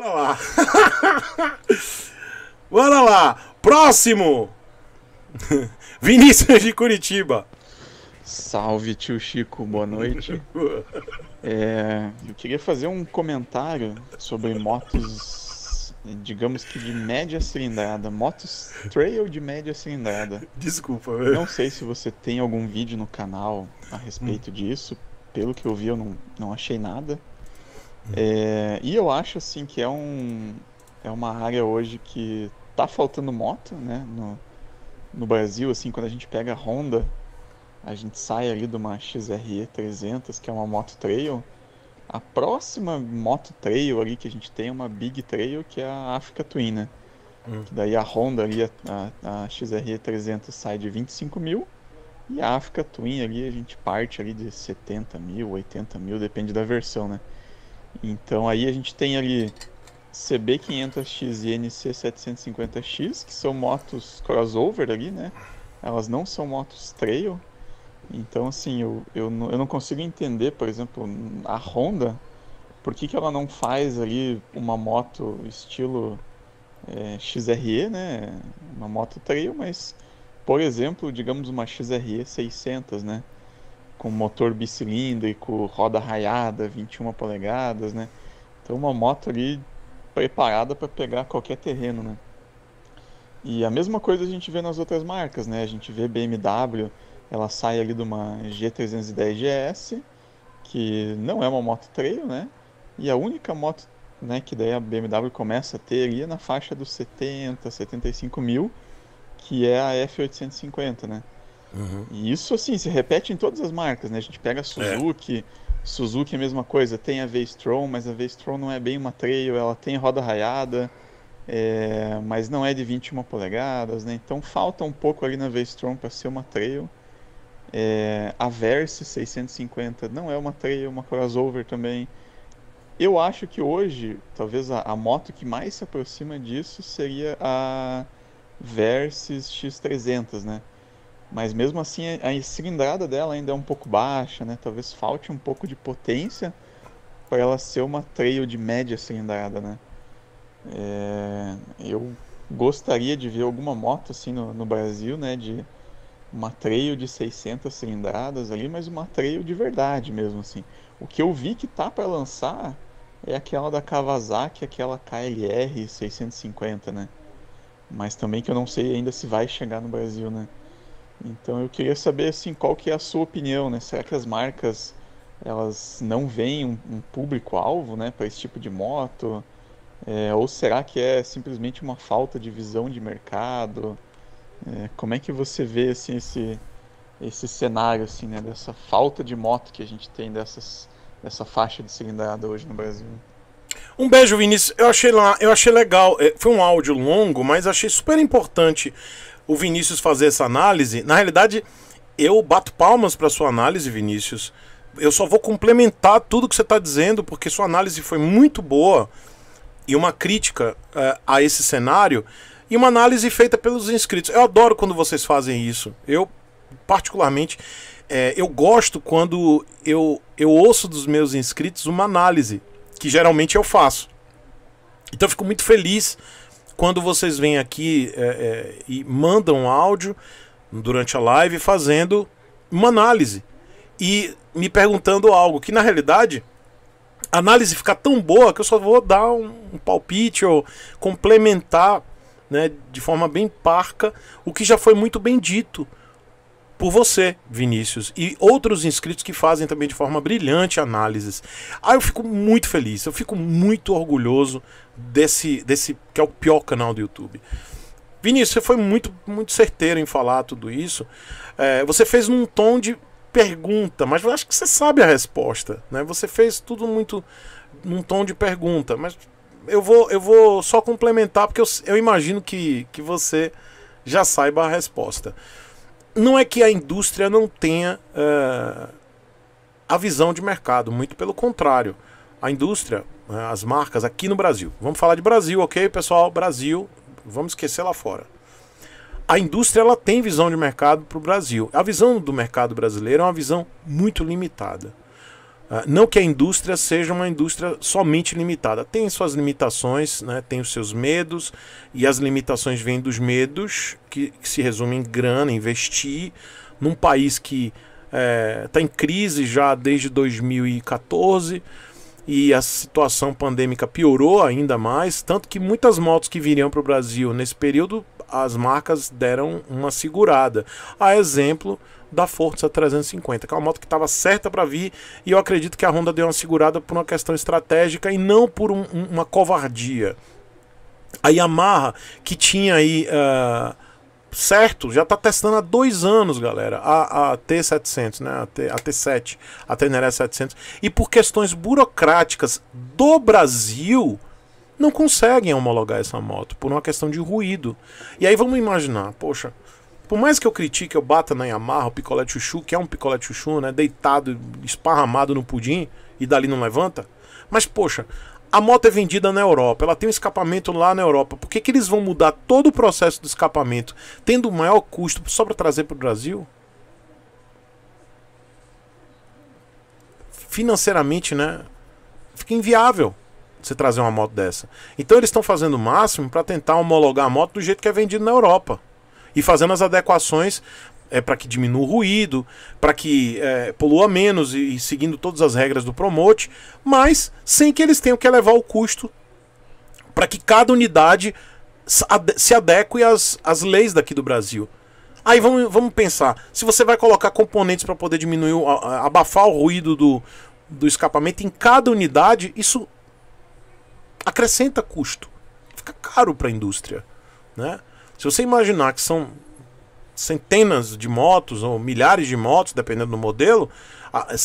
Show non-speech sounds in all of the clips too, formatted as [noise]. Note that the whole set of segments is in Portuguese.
Bora lá. [laughs] Bora lá. Próximo. [laughs] Vinícius de Curitiba. Salve, tio Chico. Boa noite. [laughs] É, eu queria fazer um comentário sobre motos, digamos que de média cilindrada. Motos trail de média cilindrada. Desculpa, velho. Não sei se você tem algum vídeo no canal a respeito hum. disso. Pelo que eu vi, eu não, não achei nada. É, e eu acho assim que é um é uma área hoje que tá faltando moto, né? No, no Brasil, assim, quando a gente pega a Honda, a gente sai ali de uma XRE 300, que é uma moto trail. A próxima moto trail ali que a gente tem é uma Big Trail, que é a Africa Twin, né? Hum. Daí a Honda ali, a, a, a XRE 300 sai de 25 mil e a Africa Twin ali a gente parte ali de 70 mil, 80 mil, depende da versão, né? Então aí a gente tem ali CB500X e NC750X, que são motos crossover ali, né? Elas não são motos trail. Então, assim, eu, eu, eu não consigo entender, por exemplo, a Honda, por que, que ela não faz ali uma moto estilo é, eh, XRE, né? Uma moto trail, mas, por exemplo, digamos uma XRE 600, né? com motor bicilíndrico, roda raiada, 21 polegadas, né? Então uma moto ali preparada para pegar qualquer terreno, né? E a mesma coisa a gente vê nas outras marcas, né? A gente vê BMW, ela sai ali de uma G310 GS, que não é uma moto trail, né? E a única moto né, que daí a BMW começa a ter ali é na faixa dos 70, 75 mil, que é a F850, né? Uhum. E isso, assim, se repete em todas as marcas, né? A gente pega a Suzuki, é. Suzuki é a mesma coisa, tem a V-Strom, mas a V-Strom não é bem uma trail, ela tem roda raiada, é... mas não é de 21 polegadas, né? Então falta um pouco ali na V-Strom para ser uma trail. É... a Verse 650 não é uma trail, é uma crossover também. Eu acho que hoje, talvez a, a moto que mais se aproxima disso seria a Versys X300, né? Mas mesmo assim, a cilindrada dela ainda é um pouco baixa, né? Talvez falte um pouco de potência para ela ser uma trail de média cilindrada, né? É... Eu gostaria de ver alguma moto assim no, no Brasil, né? De uma trail de 600 cilindradas ali, mas uma trail de verdade mesmo, assim. O que eu vi que tá para lançar é aquela da Kawasaki, aquela KLR 650, né? Mas também que eu não sei ainda se vai chegar no Brasil, né? Então eu queria saber assim, qual que é a sua opinião, né? Será que as marcas elas não veem um, um público-alvo né, para esse tipo de moto? É, ou será que é simplesmente uma falta de visão de mercado? É, como é que você vê assim, esse, esse cenário assim, né, dessa falta de moto que a gente tem dessas, dessa faixa de cilindrada hoje no Brasil? Um beijo, Vinícius. Eu achei lá, eu achei legal. É, foi um áudio longo, mas achei super importante o Vinícius fazer essa análise. Na realidade, eu bato palmas para sua análise, Vinícius. Eu só vou complementar tudo que você está dizendo, porque sua análise foi muito boa e uma crítica uh, a esse cenário e uma análise feita pelos inscritos. Eu adoro quando vocês fazem isso. Eu, particularmente, é, eu gosto quando eu, eu ouço dos meus inscritos uma análise, que geralmente eu faço. Então eu fico muito feliz quando vocês vêm aqui é, é, e mandam áudio durante a live fazendo uma análise e me perguntando algo que na realidade a análise fica tão boa que eu só vou dar um, um palpite ou complementar né, de forma bem parca o que já foi muito bem dito por você, Vinícius, e outros inscritos que fazem também de forma brilhante análises. Ah, eu fico muito feliz, eu fico muito orgulhoso desse, desse que é o pior canal do YouTube. Vinícius, você foi muito, muito certeiro em falar tudo isso. É, você fez num tom de pergunta, mas eu acho que você sabe a resposta, né? Você fez tudo muito num tom de pergunta, mas eu vou, eu vou só complementar porque eu, eu imagino que, que você já saiba a resposta não é que a indústria não tenha ah, a visão de mercado, muito pelo contrário. A indústria, ah, as marcas aqui no Brasil, vamos falar de Brasil, ok, pessoal? Brasil, vamos esquecer lá fora. A indústria ela tem visão de mercado para o Brasil. A visão do mercado brasileiro é uma visão muito limitada. Ah, não que a indústria seja uma indústria somente limitada, tem suas limitações, né? tem os seus medos, e as limitações vêm dos medos, que, que se resumem em grana, investir, num país que está eh, é, em crise já desde 2014 e a situação pandêmica piorou ainda mais, tanto que muitas motos que viriam para o Brasil nesse período, as marcas deram uma segurada. A exemplo da Forza 350, que é uma moto que estava certa para vir e eu acredito que a Honda deu uma segurada por uma questão estratégica e não por um, um, uma covardia. A Yamaha, que tinha aí. Uh, certo, já está testando há dois anos, galera, a, a T700, né, a, T, a T7, a Teneré 700, e por questões burocráticas do Brasil, não conseguem homologar essa moto, por uma questão de ruído. E aí vamos imaginar, poxa, por mais que eu critique, eu bata na Yamaha, o picolé de chuchu, que é um picolé de chuchu, né? Deitado, esparramado no pudim e dali não levanta. Mas, poxa, a moto é vendida na Europa, ela tem um escapamento lá na Europa. Por que, que eles vão mudar todo o processo do escapamento, tendo o maior custo, só para trazer para o Brasil? Financeiramente, né? Fica inviável você trazer uma moto dessa. Então eles estão fazendo o máximo para tentar homologar a moto do jeito que é vendido na Europa e fazendo as adequações é, para que diminua o ruído, para que é, polua menos e, e, seguindo todas as regras do Promote, mas sem que eles tenham que elevar o custo para que cada unidade se adeque às, às leis daqui do Brasil. Aí vamos, vamos pensar, se você vai colocar componentes para poder diminuir, abafar o ruído do, do escapamento em cada unidade, isso acrescenta custo. Fica caro para a indústria, né? Se você imaginar que são centenas de motos ou milhares de motos, dependendo do modelo,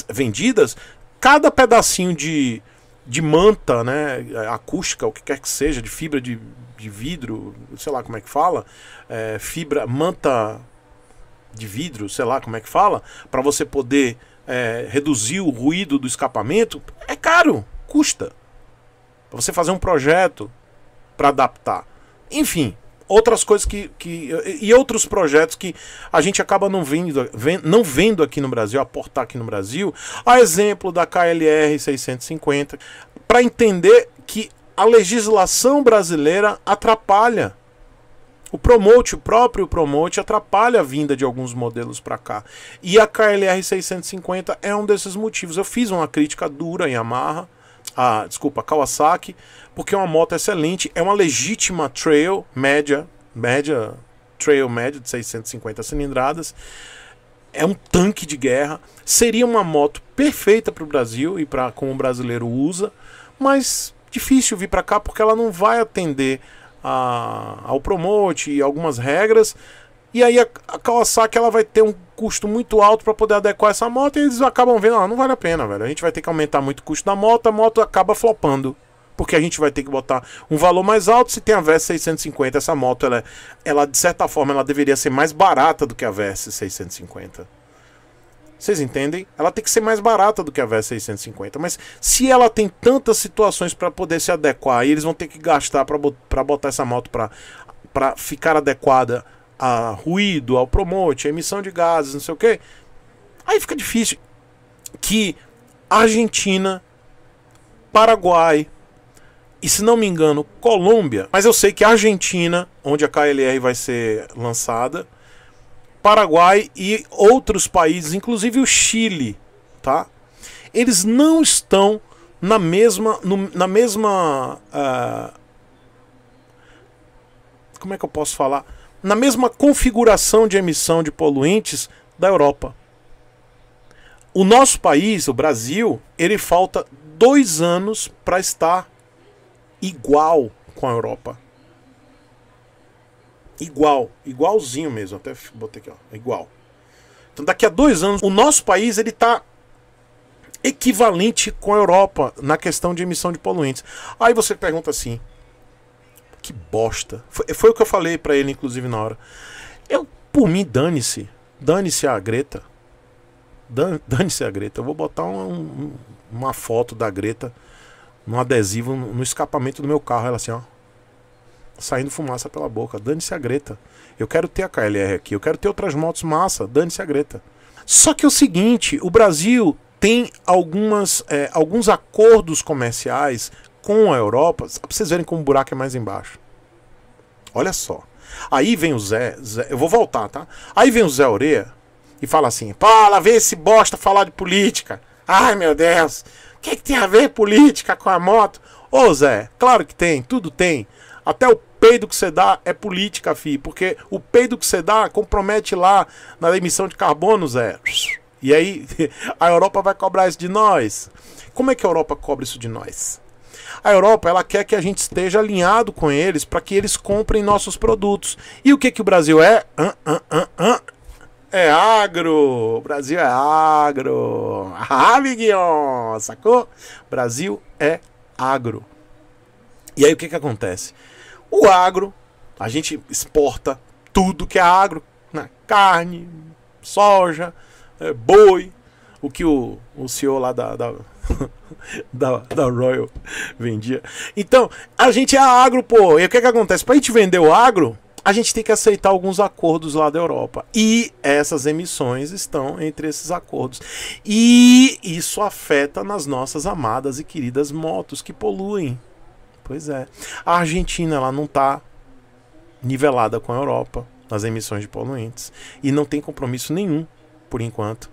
vendidas, cada pedacinho de, de manta, né, acústica, o que quer que seja, de fibra de, de vidro, sei lá como é que fala, é, fibra, manta de vidro, sei lá como é que fala, para você poder é, reduzir o ruído do escapamento, é caro, custa. Pra você fazer um projeto para adaptar. Enfim, outras coisas que, que. e outros projetos que a gente acaba não vendo, não vendo aqui no Brasil, aportar aqui no Brasil. A exemplo da KLR 650, para entender que a legislação brasileira atrapalha. O promote, o próprio promote, atrapalha a vinda de alguns modelos para cá. E a KLR 650 é um desses motivos. Eu fiz uma crítica dura em Yamaha ah, desculpa, Kawasaki, porque é uma moto excelente, é uma legítima trail média, média trail média de 650 cilindradas. É um tanque de guerra, seria uma moto perfeita para o Brasil e para como o brasileiro usa, mas difícil vir para cá porque ela não vai atender a, ao promote e algumas regras e aí a, a Kawasaki ela vai ter um custo muito alto para poder adequar essa moto e eles acabam vendo, ah, não vale a pena, velho. A gente vai ter que aumentar muito o custo da moto, a moto acaba flopando. Porque a gente vai ter que botar um valor mais alto. Se tem a Versa 650, essa moto, ela, é, ela de certa forma, ela deveria ser mais barata do que a Versa 650. Vocês entendem? Ela tem que ser mais barata do que a Versa 650. Mas se ela tem tantas situações para poder se adequar, e eles vão ter que gastar para botar essa moto para ficar adequada a ruído, ao promote, a emissão de gases, não sei o quê, aí fica difícil que Argentina, Paraguai e, se não me engano, Colômbia, mas eu sei que Argentina, onde a KLR vai ser lançada, Paraguai e outros países, inclusive o Chile, tá? Eles não estão na mesma, no, na mesma, uh, como é que eu posso falar? na mesma configuração de emissão de poluentes da Europa. O nosso país, o Brasil, ele falta dois anos para estar igual com a Europa. Igual, igualzinho mesmo. Até botei aqui, ó, igual. Então, daqui a dois anos, o nosso país ele está equivalente com a Europa na questão de emissão de poluentes. Aí você pergunta assim: que bosta. Foi, foi o que eu falei para ele, inclusive, na hora. Eu, por mim, dane-se. Dane-se a Greta. [laughs] Dane-se a Greta. Eu vou botar um, uma foto da Greta num adesivo no escapamento do meu carro. Ela assim, ó. Saindo fumaça pela boca. Dane-se a Greta. Eu quero ter a KLR aqui. Eu quero ter outras motos massa. Dane-se a Greta. Só que é o seguinte: o Brasil tem algumas, é, alguns acordos comerciais com a Europa. Pra vocês verem como o buraco é mais embaixo. Olha só. Aí vem o Zé, Zé, eu vou voltar, tá? Aí vem o Zé Oreia e fala assim: Fala, vê esse bosta falar de política. Ai meu Deus, o que, que tem a ver política com a moto? Ô Zé, claro que tem, tudo tem. Até o peido que você dá é política, fi, porque o peido que você dá compromete lá na emissão de carbono, Zé. E aí [laughs] a Europa vai cobrar isso de nós. Como é que a Europa cobra isso de nós? A Europa ela quer que a gente esteja alinhado com eles para que eles comprem nossos produtos. E o que, que o Brasil é? Uh, uh, uh, é agro! O Brasil é agro! [laughs] Ah, amiguinho! Sacou? Brasil é agro. E aí o que, que acontece? O agro, a gente exporta tudo que é agro, né? carne, soja, é, boi, o que o, o senhor lá da, da [laughs] da, da Royal vendia. Então, a gente é agro, pô. E o que, é que acontece? Pra gente vender o agro, a gente tem que aceitar alguns acordos lá da Europa. E essas emissões estão entre esses acordos. E isso afeta nas nossas amadas e queridas motos que poluem. Pois é. A Argentina ela não está nivelada com a Europa nas emissões de poluentes e não tem compromisso nenhum por enquanto.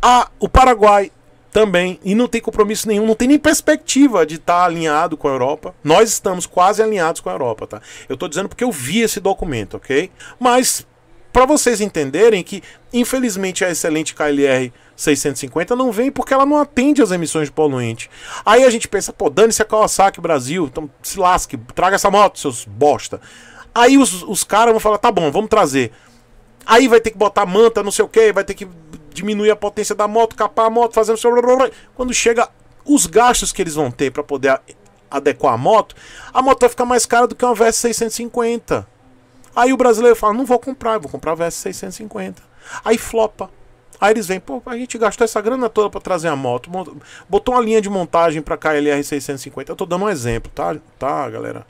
Ah, o Paraguai também. E não tem compromisso nenhum, não tem nem perspectiva de estar tá alinhado com a Europa. Nós estamos quase alinhados com a Europa, tá? Eu estou dizendo porque eu vi esse documento, ok? Mas para vocês entenderem que, infelizmente, a excelente KLR 650 não vem porque ela não atende as emissões de poluente. Aí a gente pensa, pô, dane-se a Kawasaki Brasil, então se lasque, traga essa moto, seus bosta. Aí os, os caras vão falar, tá bom, vamos trazer. Aí vai ter que botar manta, não sei o que, vai ter que diminuir a potência da moto, capar a moto, fazer. Quando chega os gastos que eles vão ter para poder adequar a moto, a moto vai ficar mais cara do que uma VS 650. Aí o brasileiro fala: não vou comprar, vou comprar a VS 650. Aí flopa. Aí eles vêm, pô, a gente gastou essa grana toda para trazer a moto, botou uma linha de montagem para KLR 650. Eu tô dando um exemplo, tá, tá, galera?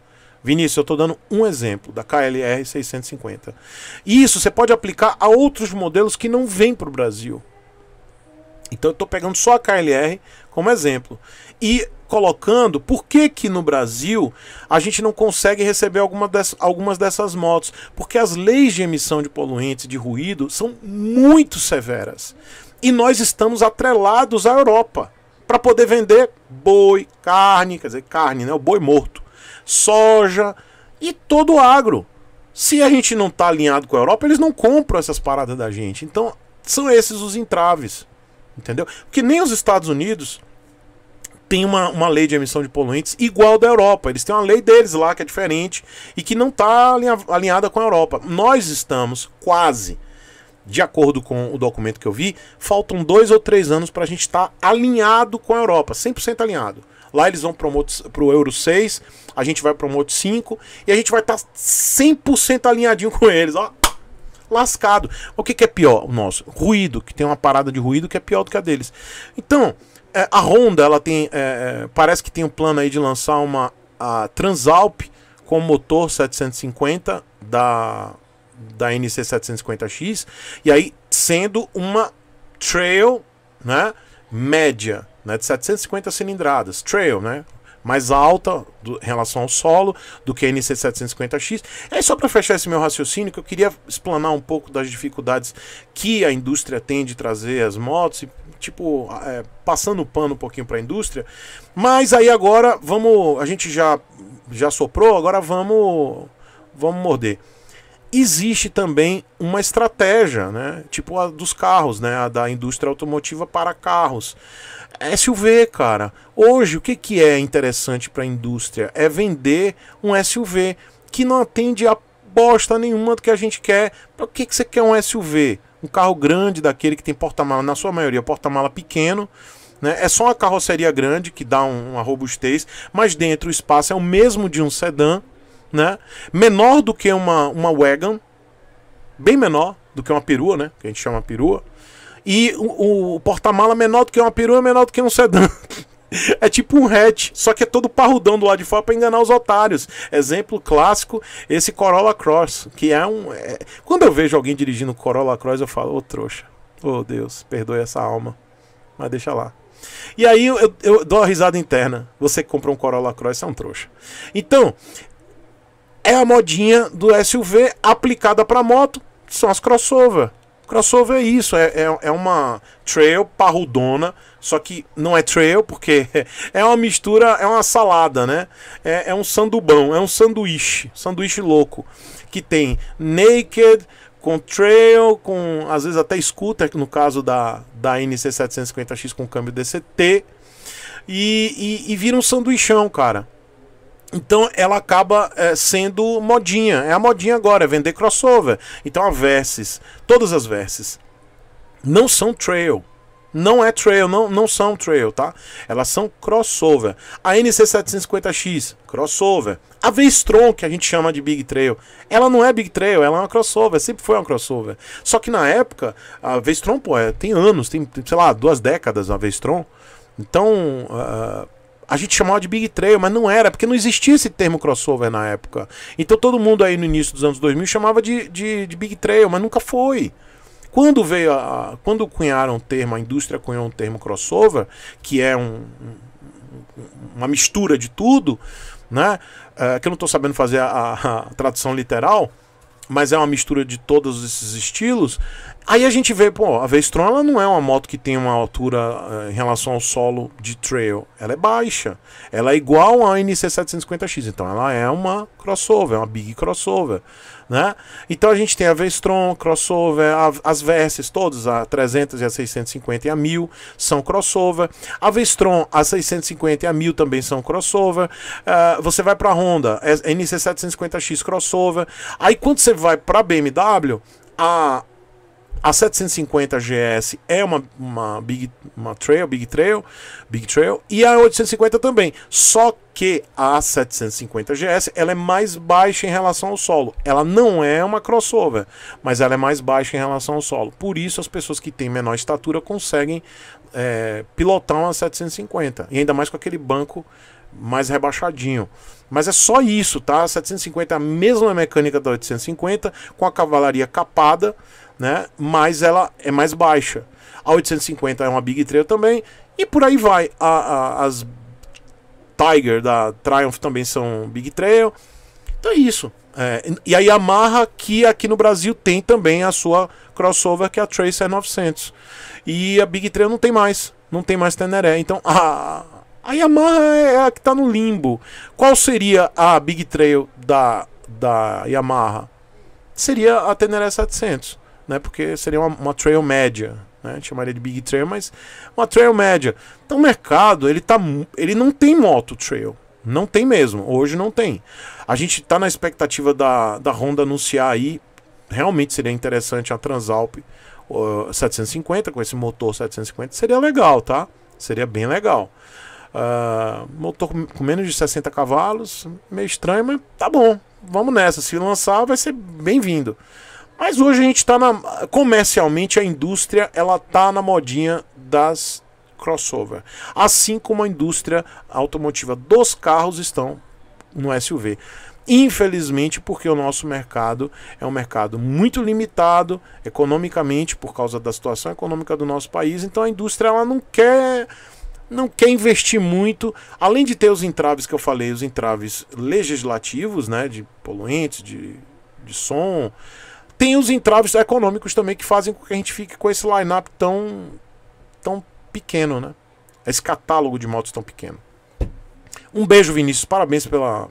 Vinícius, eu estou dando um exemplo da KLR 650. E isso você pode aplicar a outros modelos que não vêm para o Brasil. Então eu estou pegando só a KLR como exemplo. E colocando por que, que no Brasil a gente não consegue receber alguma dessas, algumas dessas motos. Porque as leis de emissão de poluentes de ruído são muito severas. E nós estamos atrelados à Europa para poder vender boi, carne, quer dizer, carne, né? O boi morto soja e todo o agro. Se a gente não está alinhado com a Europa, eles não compram essas paradas da gente. Então, são esses os entraves. Entendeu? Porque nem os Estados Unidos têm uma, uma lei de emissão de poluentes igual da Europa. Eles têm uma lei deles lá que é diferente e que não está alinhada com a Europa. Nós estamos quase. De acordo com o documento que eu vi, faltam dois ou três anos para a gente estar tá alinhado com a Europa, 100% alinhado. Lá eles vão para o Euro 6, a gente vai para o Moto 5 e a gente vai estar tá 100% alinhadinho com eles, ó. Lascado. O que, que é pior? O nosso ruído, que tem uma parada de ruído que é pior do que a deles. Então, é, a Honda, ela tem. É, é parece que tem um plano aí de lançar uma a Transalp com motor 750 da, da NC750X, e aí sendo uma trail né, média né, de 750 cilindradas, trail, né? Mais alta do, em relação ao solo do que a NC750X. É só para fechar esse meu raciocínio que eu queria explanar um pouco das dificuldades que a indústria tem de trazer as motos e, tipo, é, passando o pano um pouquinho para a indústria. Mas aí agora vamos. A gente já, já soprou, agora vamos, vamos morder existe também uma estratégia, né? Tipo a dos carros, né? A da indústria automotiva para carros. SUV, cara. Hoje, o que, que é interessante para a indústria? É vender um SUV que não atende a bosta nenhuma do que a gente quer. Para que, que você quer um SUV? Um carro grande, daquele que tem porta-mala, na sua maioria, porta-mala pequeno. Né? É só uma carroceria grande que dá um, uma robustez, mas dentro o espaço é o mesmo de um sedã, né? menor do que uma, uma wagon, bem menor do que uma perua, né? que a gente chama perua. E o, o porta-mala é menor do que uma perua, é menor do que um sedã. [laughs] É tipo um hatch, só que é todo parrudão do lado de fora para enganar os otários. Exemplo clássico, esse Corolla Cross, que é um. É... Quando eu vejo alguém dirigindo Corolla Cross, eu falo, ô oh, trouxa, ô oh, Deus, perdoe essa alma. Mas deixa lá. E aí eu, eu, dou uma risada interna. Você que comprou um Corolla Cross, é um trouxa. Então, é a modinha do SUV aplicada para moto, são as crossover. Crossover é isso, é, é, é, uma trail parrudona, só que não é trail porque [laughs] é uma mistura, é uma salada, né? É, é um sandubão, é um sanduíche, sanduíche louco, que tem naked, com trail, com às vezes até scooter, no caso da, da NC750X com câmbio DCT, e, e, e vira um sanduichão, cara. Então ela acaba é, sendo modinha. É a modinha agora, é vender crossover. Então a Versys, todas as Versys, não são trail. Não é trail, não, não são trail, tá? Elas são crossover. A NC750X, crossover. A V-Strom, que a gente chama de Big Trail, ela não é Big Trail, ela é uma crossover, sempre foi uma crossover. Só que na época, a V-Strom, pô, é, tem anos, tem, sei lá, duas décadas a V-Strom. Então, uh, a gente chamava de Big Trail, mas não era, porque não existia esse termo crossover na época. Então todo mundo aí no início dos anos 2000 chamava de, de, de Big Trail, mas nunca foi. Quando veio a, quando cunharam o termo, a indústria cunhou um termo crossover, que é um, uma mistura de tudo, né? É, que eu não estou sabendo fazer a, a, tradução literal, mas é uma mistura de todos esses estilos. Aí a gente vê, pô, a Vestron ela não é uma moto que tem uma altura uh, em relação ao solo de trail. Ela é baixa. Ela é igual a NC750X. Então ela é uma crossover, uma big crossover. Né? Então a gente tem a Vestron, crossover, a, as Versys todas, a 300 e a 650 e a 1000 são crossover. A Vestron, a 650 e a 1000 também são crossover. Uh, você vai para a Honda, é NC750X crossover. Aí quando você vai para a BMW, a a 750 GS é uma, uma, big, uma trail, big trail, big trail e a 850 também. Só que a 750 GS ela é mais baixa em relação ao solo. Ela não é uma crossover, mas ela é mais baixa em relação ao solo. Por isso as pessoas que têm menor estatura conseguem é, pilotar uma 750 e ainda mais com aquele banco mais rebaixadinho. Mas é só isso, tá? 750 é a mesma mecânica da 850, com a cavalaria capada, né? Mas ela é mais baixa. A 850 é uma Big Trail também, e por aí vai. A, a, as Tiger da Triumph também são Big Trail. Então é isso. É, e a Yamaha, que aqui no Brasil tem também a sua crossover, que é a Tracer 900. E a Big Trail não tem mais. Não tem mais Teneré. Então [laughs] a, a Yamaha é a que está no limbo. Qual seria a Big Trail da, da Yamaha? Seria a Teneré 700, né? Porque seria uma, uma trail média, né? Chamaria de Big Trail, mas uma trail média. Então o mercado, ele tá ele não tem moto trail, não tem mesmo. Hoje não tem. A gente está na expectativa da, da Honda anunciar aí, realmente seria interessante a Transalp uh, 750 com esse motor 750, seria legal, tá? Seria bem legal. Uh, ah, motor com menos de 60 cavalos, meio estranho, mas tá bom. Vamos nessa. Se lançar, vai ser bem-vindo. Mas hoje a gente está na. Comercialmente, a indústria ela tá na modinha das crossover. Assim como a indústria automotiva dos carros estão no SUV. Infelizmente, porque o nosso mercado é um mercado muito limitado economicamente por causa da situação econômica do nosso país, então a indústria ela não quer não quer investir muito, além de ter os entraves que eu falei, os entraves legislativos, né, de poluentes, de, de som, tem os entraves econômicos também que fazem com que a gente fique com esse line-up tão, tão pequeno, né? Esse catálogo de motos tão pequeno. Um beijo, Vinícius. Parabéns pela,